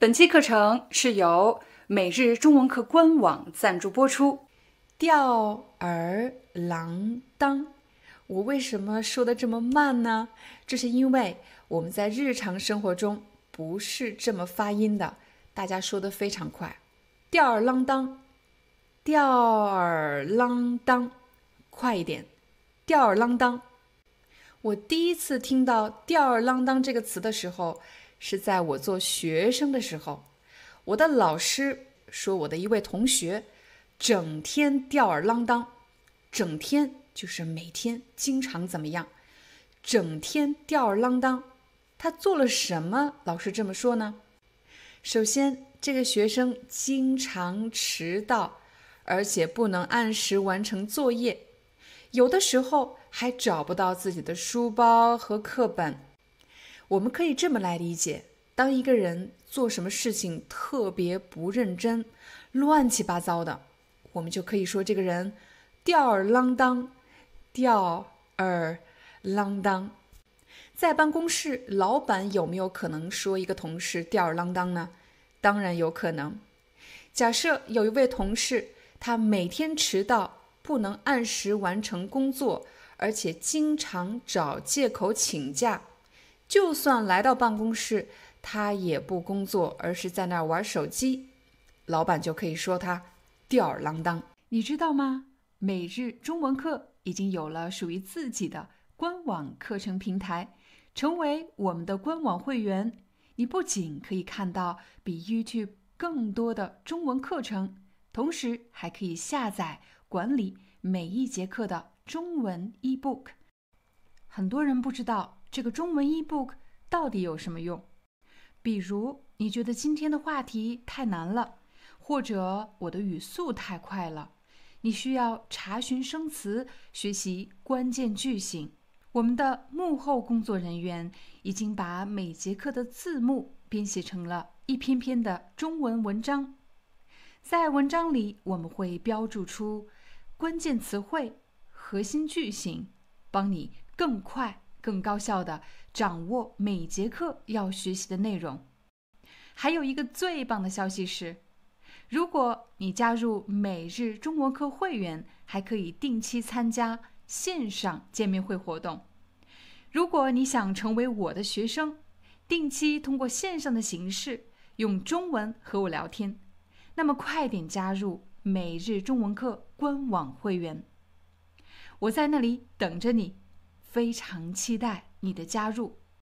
本期课程是由每日中文课官网赞助播出。吊儿郎当，我为什么说的这么慢呢？这是因为我们在日常生活中不是这么发音的，大家说的非常快。吊儿郎当，吊儿郎当，快一点，吊儿郎当。我第一次听到“吊儿郎当”这个词的时候。是在我做学生的时候，我的老师说我的一位同学整天吊儿郎当，整天就是每天经常怎么样，整天吊儿郎当。他做了什么？老师这么说呢？首先，这个学生经常迟到，而且不能按时完成作业，有的时候还找不到自己的书包和课本。我们可以这么来理解：当一个人做什么事情特别不认真、乱七八糟的，我们就可以说这个人吊儿郎当。吊儿郎当，在办公室，老板有没有可能说一个同事吊儿郎当呢？当然有可能。假设有一位同事，他每天迟到，不能按时完成工作，而且经常找借口请假。就算来到办公室，他也不工作，而是在那儿玩手机，老板就可以说他吊儿郎当，你知道吗？每日中文课已经有了属于自己的官网课程平台，成为我们的官网会员，你不仅可以看到比 YouTube 更多的中文课程，同时还可以下载管理每一节课的中文 eBook。很多人不知道。这个中文 eBook 到底有什么用？比如，你觉得今天的话题太难了，或者我的语速太快了，你需要查询生词、学习关键句型。我们的幕后工作人员已经把每节课的字幕编写成了一篇篇的中文文章，在文章里我们会标注出关键词汇、核心句型，帮你更快。更高效的掌握每节课要学习的内容。还有一个最棒的消息是，如果你加入每日中文课会员，还可以定期参加线上见面会活动。如果你想成为我的学生，定期通过线上的形式用中文和我聊天，那么快点加入每日中文课官网会员，我在那里等着你。非常期待你的加入。